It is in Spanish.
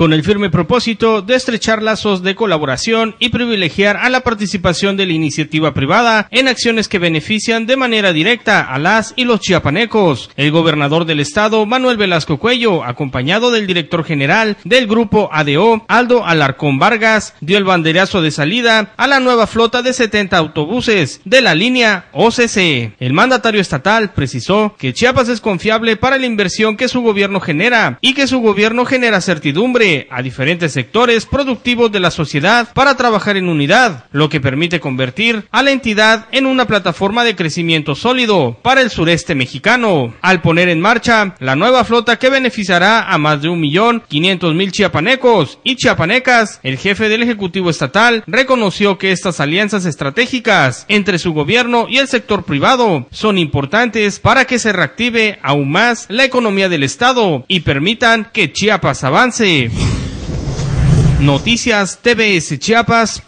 con el firme propósito de estrechar lazos de colaboración y privilegiar a la participación de la iniciativa privada en acciones que benefician de manera directa a las y los chiapanecos. El gobernador del estado, Manuel Velasco Cuello, acompañado del director general del grupo ADO, Aldo Alarcón Vargas, dio el banderazo de salida a la nueva flota de 70 autobuses de la línea OCC. El mandatario estatal precisó que Chiapas es confiable para la inversión que su gobierno genera y que su gobierno genera certidumbre a diferentes sectores productivos de la sociedad para trabajar en unidad, lo que permite convertir a la entidad en una plataforma de crecimiento sólido para el sureste mexicano, al poner en marcha la nueva flota que beneficiará a más de un millón mil chiapanecos y chiapanecas. El jefe del Ejecutivo Estatal reconoció que estas alianzas estratégicas entre su gobierno y el sector privado son importantes para que se reactive aún más la economía del Estado y permitan que Chiapas avance. Noticias TBS